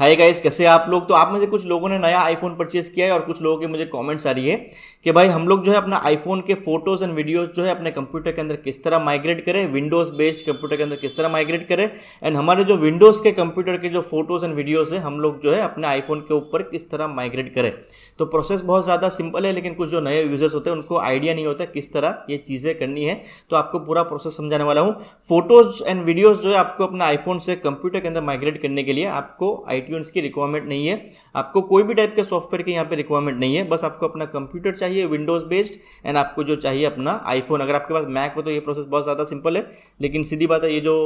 hi guys कैसे आप लोग तो आप में से कुछ लोगों ने नया आईफोन परचेज़ किया है और कुछ लोगों के मुझे कमेंट्स आ रही है कि भाई हम लोग जो है अपना आईफोन के फोटोज एंड वीडियोस जो है अपने कंप्यूटर के अंदर किस तरह माइग्रेट करें विंडोज बेस्ड कंप्यूटर के अंदर किस तरह माइग्रेट करें एंड हमारे जो विंडोज के कंप्यूटर के जो फोटोज एंड वीडियोज है हम लोग जो है अपने आईफोन के ऊपर किस तरह माइग्रेट करें तो प्रोसेस बहुत ज़्यादा सिंपल है लेकिन कुछ जो नए यूजर्स होते हैं उनको आइडिया नहीं होता किस तरह ये चीज़ें करनी है तो आपको पूरा प्रोसेस समझाने वाला हूँ फोटोज एंड वीडियोज जो है आपको अपने आईफोन से कंप्यूटर के अंदर माइग्रेट करने के लिए आपको आई iTunes की रिक्वायरमेंट नहीं है आपको कोई भी टाइप के सॉफ्टवेयर के यहाँ पे रिक्वायरमेंट नहीं है बस आपको अपना कंप्यूटर चाहिए विंडोज़ बेस्ड एंड आपको जो चाहिए अपना आईफोन अगर आपके पास मैक हो तो ये प्रोसेस बहुत ज़्यादा सिंपल है लेकिन सीधी बात है ये जो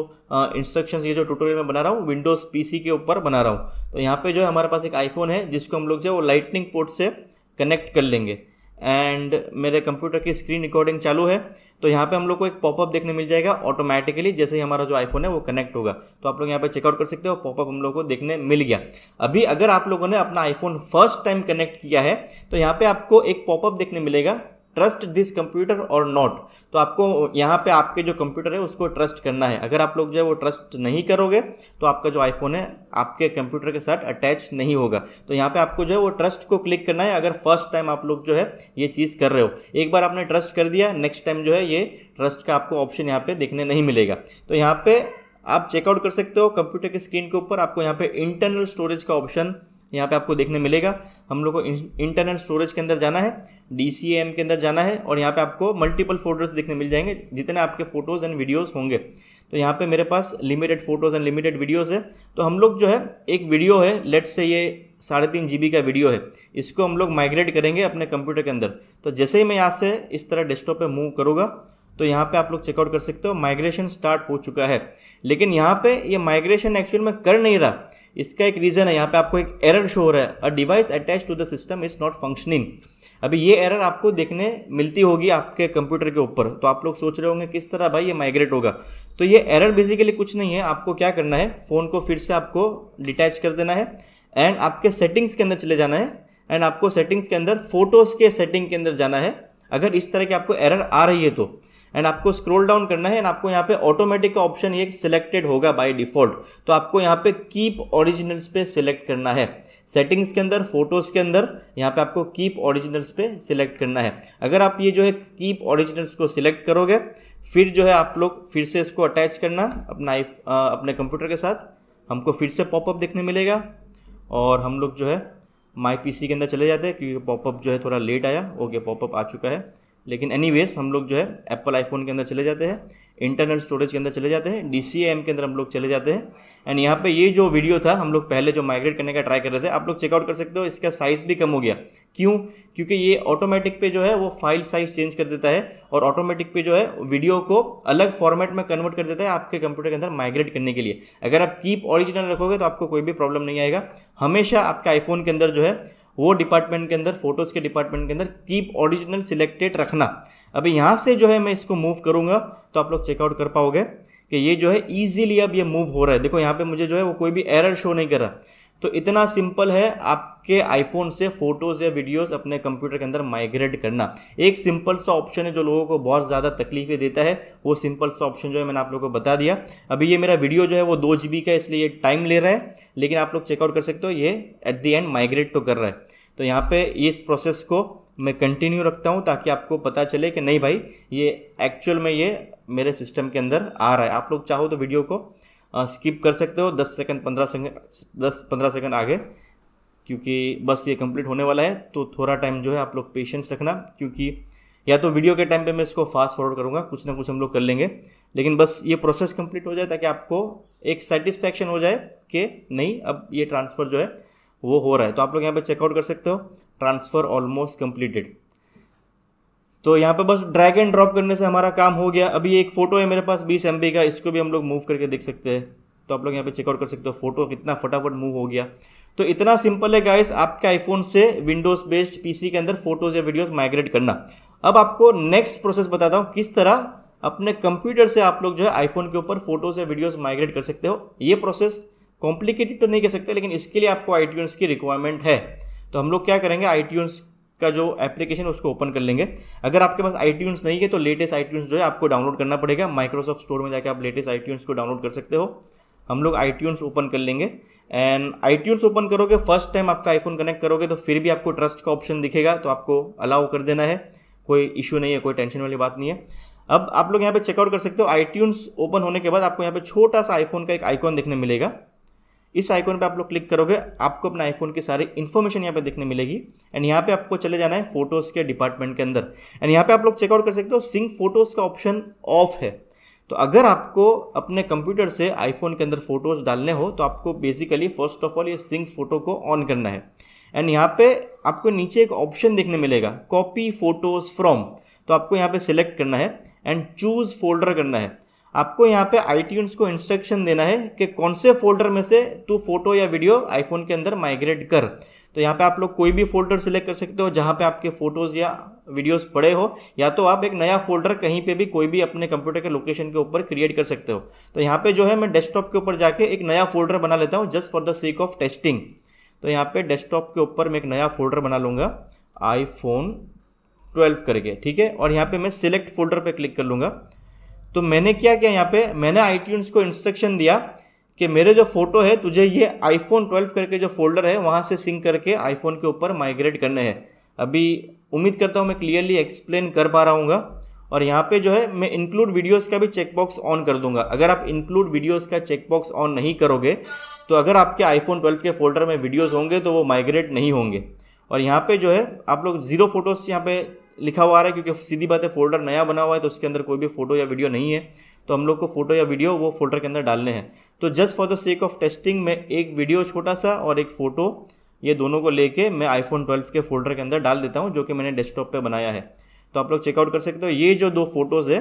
इंस्ट्रक्शन ये जो टूटोरियल मैं बना रहा हूँ विंडोज़ पी के ऊपर बना रहा हूँ तो यहाँ पे जो है हमारे पास एक आईफोन है जिसको हम लोग जो है वो लाइटनिंग पोर्ट से कनेक्ट कर लेंगे एंड मेरे कंप्यूटर की स्क्रीन रिकॉर्डिंग चालू है तो यहाँ पे हम लोग को एक पॉपअप देखने मिल जाएगा ऑटोमेटिकली जैसे ही हमारा जो आईफोन है वो कनेक्ट होगा तो आप लोग यहाँ पे चेकआउट कर सकते हो पॉपअप हम लोग को देखने मिल गया अभी अगर आप लोगों ने अपना आईफोन फर्स्ट टाइम कनेक्ट किया है तो यहाँ पे आपको एक पॉपअप देखने मिलेगा ट्रस्ट दिस कंप्यूटर और नॉट तो आपको यहाँ पे आपके जो कंप्यूटर है उसको ट्रस्ट करना है अगर आप लोग जो है वो ट्रस्ट नहीं करोगे तो आपका जो आईफोन है आपके कंप्यूटर के साथ अटैच नहीं होगा तो यहाँ पे आपको जो है वो ट्रस्ट को क्लिक करना है अगर फर्स्ट टाइम आप लोग जो है ये चीज़ कर रहे हो एक बार आपने ट्रस्ट कर दिया नेक्स्ट टाइम जो है ये ट्रस्ट का आपको ऑप्शन यहाँ पर देखने नहीं मिलेगा तो यहाँ पर आप चेकआउट कर सकते हो कंप्यूटर के स्क्रीन के ऊपर आपको यहाँ पे इंटरनल स्टोरेज का ऑप्शन यहाँ पे आपको देखने मिलेगा हम लोग को इंटरनल स्टोरेज के अंदर जाना है डी के अंदर जाना है और यहाँ पे आपको मल्टीपल फोल्डर्स देखने मिल जाएंगे जितने आपके फोटोज़ एंड वीडियोज़ होंगे तो यहाँ पे मेरे पास limited photos and limited videos है तो हम लोग जो है एक वीडियो है लेट से ये साढ़े तीन जी का वीडियो है इसको हम लोग माइग्रेट करेंगे अपने कंप्यूटर के अंदर तो जैसे ही मैं यहाँ से इस तरह डेस्कटॉप पर मूव करूँगा तो यहाँ पे आप लोग चेकआउट कर सकते हो माइग्रेशन स्टार्ट हो चुका है लेकिन यहाँ पे ये यह माइग्रेशन एक्चुअल में कर नहीं रहा इसका एक रीज़न है यहाँ पे आपको एक एरर शो हो रहा है a device attach to the system is not functioning अभी ये एरर आपको देखने मिलती होगी आपके कंप्यूटर के ऊपर तो आप लोग सोच रहे होंगे किस तरह भाई ये माइग्रेट होगा तो ये एरर बेसिकली कुछ नहीं है आपको क्या करना है फ़ोन को फिर से आपको डिटैच कर देना है एंड आपके सेटिंग्स के अंदर चले जाना है एंड आपको सेटिंग्स के अंदर फोटोज़ के सेटिंग के अंदर जाना है अगर इस तरह की आपको एरर आ रही है तो एंड आपको स्क्रोल डाउन करना है एंड आपको यहाँ पे ऑटोमेटिक का ऑप्शन ये सिलेक्टेड होगा बाय डिफॉल्ट तो आपको यहाँ पे कीप ओरिजिनल्स पे सिलेक्ट करना है सेटिंग्स के अंदर फोटोज़ के अंदर यहाँ पे आपको कीप ओरिजिनल्स पे सिलेक्ट करना है अगर आप ये जो है कीप ओरिजिनल्स को सिलेक्ट करोगे फिर जो है आप लोग फिर से इसको अटैच करना अपना आ, अपने कंप्यूटर के साथ हमको फिर से पॉपअप देखने मिलेगा और हम लोग जो है माई पी के अंदर चले जाते हैं क्योंकि पॉपअप जो है थोड़ा लेट आया ओके पॉपअप आ चुका है लेकिन एनी हम लोग जो है एप्पल आईफोन के अंदर चले जाते हैं इंटरनल स्टोरेज के अंदर चले जाते हैं डी के अंदर हम लोग चले जाते हैं एंड यहाँ पे ये जो वीडियो था हम लोग पहले जो माइग्रेट करने का ट्राई कर रहे थे आप लोग चेकआउट कर सकते हो इसका साइज़ भी कम हो गया क्यों क्योंकि ये ऑटोमेटिक पे जो है वो फाइल साइज़ चेंज कर देता है और ऑटोमेटिक पे जो है वीडियो को अलग फॉर्मेट में कन्वर्ट कर देता है आपके कंप्यूटर के अंदर माइग्रेट करने के लिए अगर आप कीप ऑरिजिनल रखोगे तो आपको कोई भी प्रॉब्लम नहीं आएगा हमेशा आपके आईफोन के अंदर जो है वो डिपार्टमेंट के अंदर फोटोज़ के डिपार्टमेंट के अंदर कीप ओरिजिनल सिलेक्टेड रखना अभी यहाँ से जो है मैं इसको मूव करूँगा तो आप लोग चेकआउट कर पाओगे कि ये जो है ईजिली अब ये मूव हो रहा है देखो यहाँ पे मुझे जो है वो कोई भी एरर शो नहीं कर रहा तो इतना सिंपल है आपके आईफोन से फ़ोटोज़ या वीडियोस अपने कंप्यूटर के अंदर माइग्रेट करना एक सिंपल सा ऑप्शन है जो लोगों को बहुत ज़्यादा तकलीफें देता है वो सिंपल सा ऑप्शन जो है मैंने आप लोगों को बता दिया अभी ये मेरा वीडियो जो है वो दो जी का है इसलिए ये टाइम ले रहा है लेकिन आप लोग चेकआउट कर सकते हो ये एट दी एंड माइग्रेट तो कर रहा है तो यहाँ पर इस प्रोसेस को मैं कंटिन्यू रखता हूँ ताकि आपको पता चले कि नहीं भाई ये एक्चुअल में ये मेरे सिस्टम के अंदर आ रहा है आप लोग चाहो तो वीडियो को स्किप कर सकते हो दस सेकंड पंद्रह सेकंड दस पंद्रह सेकंड आगे क्योंकि बस ये कंप्लीट होने वाला है तो थोड़ा टाइम जो है आप लोग पेशेंस रखना क्योंकि या तो वीडियो के टाइम पे मैं इसको फास्ट फॉरवर्ड करूँगा कुछ ना कुछ हम लोग कर लेंगे लेकिन बस ये प्रोसेस कंप्लीट हो जाए ताकि आपको एक सेटिस्फैक्शन हो जाए कि नहीं अब ये ट्रांसफ़र जो है वो हो रहा है तो आप लोग यहाँ पर चेकआउट कर सकते हो ट्रांसफ़र ऑलमोस्ट कंप्लीटेड तो यहाँ पे बस ड्रैग एंड ड्रॉप करने से हमारा काम हो गया अभी एक फ़ोटो है मेरे पास बीस एम का इसको भी हम लोग मूव करके देख सकते हैं तो आप लोग यहाँ पे चेकआउट कर सकते हो फोटो कितना फटाफट मूव हो गया तो इतना सिंपल है गाइस आपके आईफोन से विंडोज़ बेस्ड पीसी के अंदर फोटोज़ या वीडियोज़ माइग्रेट करना अब आपको नेक्स्ट प्रोसेस बताता हूँ किस तरह अपने कंप्यूटर से आप लोग जो है आईफोन के ऊपर फोटोज या वीडियोस माइग्रेट कर सकते हो ये प्रोसेस कॉम्प्लिकेटेड तो नहीं कह सकते लेकिन इसके लिए आपको आई की रिक्वायरमेंट है तो हम लोग क्या करेंगे आई का जो एप्लीकेशन है उसको ओपन कर लेंगे अगर आपके पास आई नहीं है तो लेटेस्ट आई जो है आपको डाउनलोड करना पड़ेगा माइक्रोसॉफ्ट स्टोर में जाकर आप लेटेस्ट आई को डाउनलोड कर सकते हो हम लोग आई ओपन कर लेंगे एंड आई ओपन करोगे फर्स्ट टाइम आपका आईफोन कनेक्ट करोगे तो फिर भी आपको ट्रस्ट का ऑप्शन दिखेगा तो आपको अलाउ कर देना है कोई इशू नहीं है कोई टेंशन वाली बात नहीं है अब आप लोग यहाँ पे चेकआउट कर सकते हो आई ओपन होने के बाद आपको यहाँ पे छोटा सा आईफोन का एक आइकॉन देखने मिलेगा इस आइकॉन पे आप लोग क्लिक करोगे आपको अपना आईफोन की सारी इन्फॉर्मेशन यहाँ पे देखने मिलेगी एंड यहाँ पे आपको चले जाना है फोटोज़ के डिपार्टमेंट के अंदर एंड यहाँ पे आप लोग चेकआउट कर सकते हो सिंक फोटोज़ का ऑप्शन ऑफ है तो अगर आपको अपने कंप्यूटर से आईफोन के अंदर फोटोज़ डालने हो तो आपको बेसिकली फर्स्ट ऑफ ऑल ये सिंक फोटो को ऑन करना है एंड यहाँ पे आपको नीचे एक ऑप्शन देखने मिलेगा कॉपी फोटोज़ फ्रॉम तो आपको यहाँ पे सिलेक्ट करना है एंड चूज़ फोल्डर करना है आपको यहाँ पे आई को इंस्ट्रक्शन देना है कि कौन से फोल्डर में से तू फोटो या वीडियो आईफोन के अंदर माइग्रेट कर तो यहाँ पे आप लोग कोई भी फोल्डर सिलेक्ट कर सकते हो जहाँ पे आपके फोटोज़ या वीडियोस पड़े हो या तो आप एक नया फोल्डर कहीं पे भी कोई भी अपने कंप्यूटर के लोकेशन के ऊपर क्रिएट कर सकते हो तो यहाँ पे जो है मैं डेस्कटॉप के ऊपर जाके एक नया फोल्डर बना लेता हूँ just for the sake of testing तो यहाँ पे डेस्कटॉप के ऊपर मैं एक नया फोल्डर बना लूंगा आईफोन ट्वेल्व करके ठीक है और यहाँ पे मैं सिलेक्ट फोल्डर पर क्लिक कर लूँगा तो मैंने क्या किया यहाँ पे मैंने आई को इंस्ट्रक्शन दिया कि मेरे जो फोटो है तुझे ये आईफोन 12 करके जो फोल्डर है वहाँ से सिंक करके आईफोन के ऊपर माइग्रेट करने हैं अभी उम्मीद करता हूँ मैं क्लियरली एक्सप्लेन कर पा रहा हूँ और यहाँ पे जो है मैं इंक्लूड वीडियोस का भी चेकबॉक्स ऑन कर दूंगा अगर आप इंक्लूड वीडियोस का चेकबॉक्स ऑन नहीं करोगे तो अगर आपके आईफोन 12 के फोल्डर में वीडियोस होंगे तो वो माइग्रेट नहीं होंगे और यहाँ पे जो है आप लोग ज़ीरो फोटोज़ यहाँ पे लिखा हुआ आ रहा है क्योंकि सीधी बात है फोल्डर नया बना हुआ है तो उसके अंदर कोई भी फोटो या वीडियो नहीं है तो हम लोग को फोटो या वीडियो वो फोल्डर के अंदर डालने हैं तो just for the sake of testing मैं एक वीडियो छोटा सा और एक फ़ोटो ये दोनों को लेके मैं आईफोन 12 के फोल्डर के अंदर डाल देता हूँ जो कि मैंने डेस्कटॉप पर बनाया है तो आप लोग चेकआउट कर सकते हो ये जो दो फोटोज़ है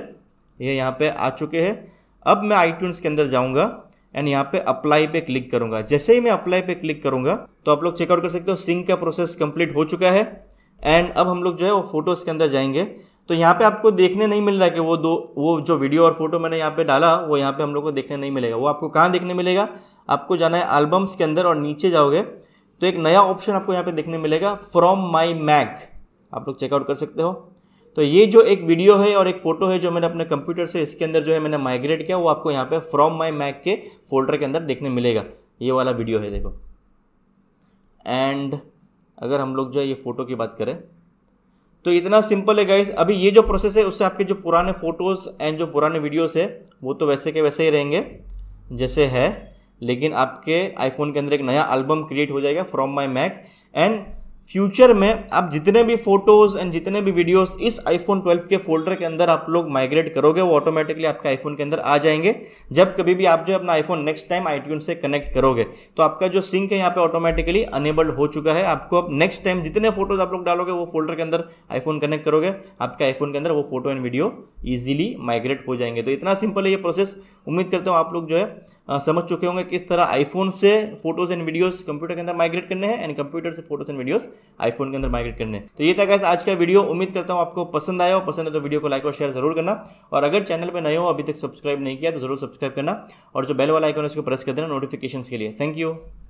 ये यहाँ पर आ चुके हैं अब मैं आई के अंदर जाऊँगा एंड यहाँ पे अप्लाई पे क्लिक करूँगा जैसे ही मैं अप्लाई पे क्लिक करूँगा तो आप लोग चेकआउट कर सकते हो सिंक का प्रोसेस कंप्लीट हो चुका है एंड अब हम लोग जो है वो फोटोज़ के अंदर जाएंगे तो यहाँ पे आपको देखने नहीं मिल रहा है कि वो दो वो जो वीडियो और फोटो मैंने यहाँ पे डाला वो यहाँ पे हम लोग को देखने नहीं मिलेगा वो आपको कहाँ देखने मिलेगा आपको जाना है एल्बम्स के अंदर और नीचे जाओगे तो एक नया ऑप्शन आपको यहाँ पे देखने मिलेगा फ्रॉम माई मैक आप लोग चेकआउट कर सकते हो तो ये जो एक वीडियो है और एक फ़ोटो है जो मैंने अपने कंप्यूटर से इसके अंदर जो है मैंने माइग्रेट किया वो आपको यहाँ पे फ्रॉम माई मैक के फोल्डर के अंदर देखने मिलेगा ये वाला वीडियो है देखो एंड अगर हम लोग जो है ये फ़ोटो की बात करें तो इतना सिंपल है गाइज अभी ये जो प्रोसेस है उससे आपके जो पुराने फ़ोटोज़ एंड जो पुराने वीडियोज़ है वो तो वैसे के वैसे ही रहेंगे जैसे है लेकिन आपके आईफोन के अंदर एक नया एल्बम क्रिएट हो जाएगा from my Mac and future में आप जितने भी फोटोज एंड जितने भी वीडियोस इस आईफोन 12 के फोल्डर के अंदर आप लोग माइग्रेट करोगे वो ऑटोमेटिकली आपके आईफोन के अंदर आ जाएंगे जब कभी भी आप जो अपना आईफोन नेक्स्ट टाइम आई से कनेक्ट करोगे तो आपका जो सिंक है यहाँ पे ऑटोमेटिकली अनेबल्ड हो चुका है आपको अब नेक्स्ट टाइम जितने फोटोज आप लोग डालोगे वो फोल्डर के अंदर आईफोन कनेक्ट करोगे आपके आईफोन के अंदर वो photo and video easily migrate हो जाएंगे तो इतना सिंपल है ये प्रोसेस उम्मीद करता हूँ आप लोग जो है समझ चुके होंगे किस तरह आईफोन से फोटोज एंड वीडियोस कंप्यूटर के अंदर माइग्रेट करने हैं एंड कंप्यूटर से फोटोज एंड वीडियोस आईफोन के अंदर माइग्रेट करने तो ये था गैस आज का वीडियो उम्मीद करता हूं आपको पसंद आया हो पसंद है तो वीडियो को लाइक और शेयर जरूर करना और अगर चैनल पर नए हो अभी तक सब्सक्राइब नहीं किया तो जरूर सब्सक्राइब करना और जो बेल वाला आइकन है उसको प्रेस कर देना नोटिफिकेशन के लिए थैंक यू